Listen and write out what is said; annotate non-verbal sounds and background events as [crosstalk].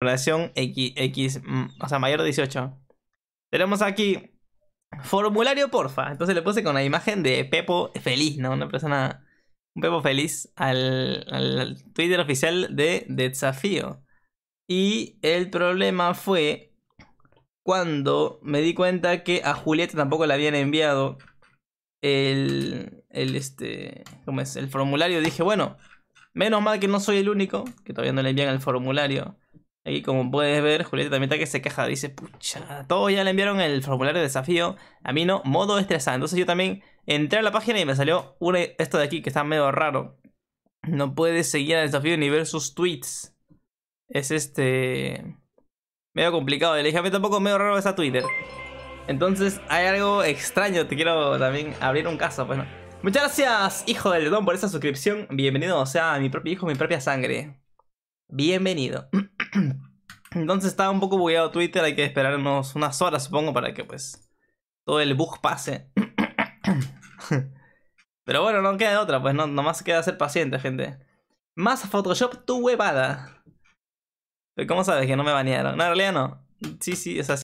Relación X, X, mm, o sea, mayor de 18. Tenemos aquí formulario, porfa. Entonces le puse con la imagen de Pepo feliz, ¿no? Una persona, un Pepo feliz al, Twitter oficial de, de Desafío. Y el problema fue cuando me di cuenta que a Julieta tampoco le habían enviado el, el este, ¿cómo es? El formulario. Dije, bueno, menos mal que no soy el único, que todavía no le envían el formulario. Y como puedes ver, Julieta también está que se queja, dice, pucha, todos ya le enviaron el formulario de desafío, a mí no, modo Estresado, Entonces yo también entré a la página y me salió esto de aquí que está medio raro. No puedes seguir al desafío ni ver sus tweets. Es este... Medio complicado, le dije a mí tampoco medio raro esa Twitter. Entonces hay algo extraño, te quiero también abrir un caso, bueno, pues, Muchas gracias, hijo del don, por esa suscripción. Bienvenido, o sea, mi propio hijo, mi propia sangre. Bienvenido. [clears throat] Entonces estaba un poco bugueado Twitter, hay que esperarnos unas horas supongo para que pues todo el bug pase. [coughs] Pero bueno, no queda otra, pues no, nomás queda ser paciente, gente. Más Photoshop tu huevada. ¿Cómo sabes que no me banearon? No, en realidad no. Sí, sí, es así.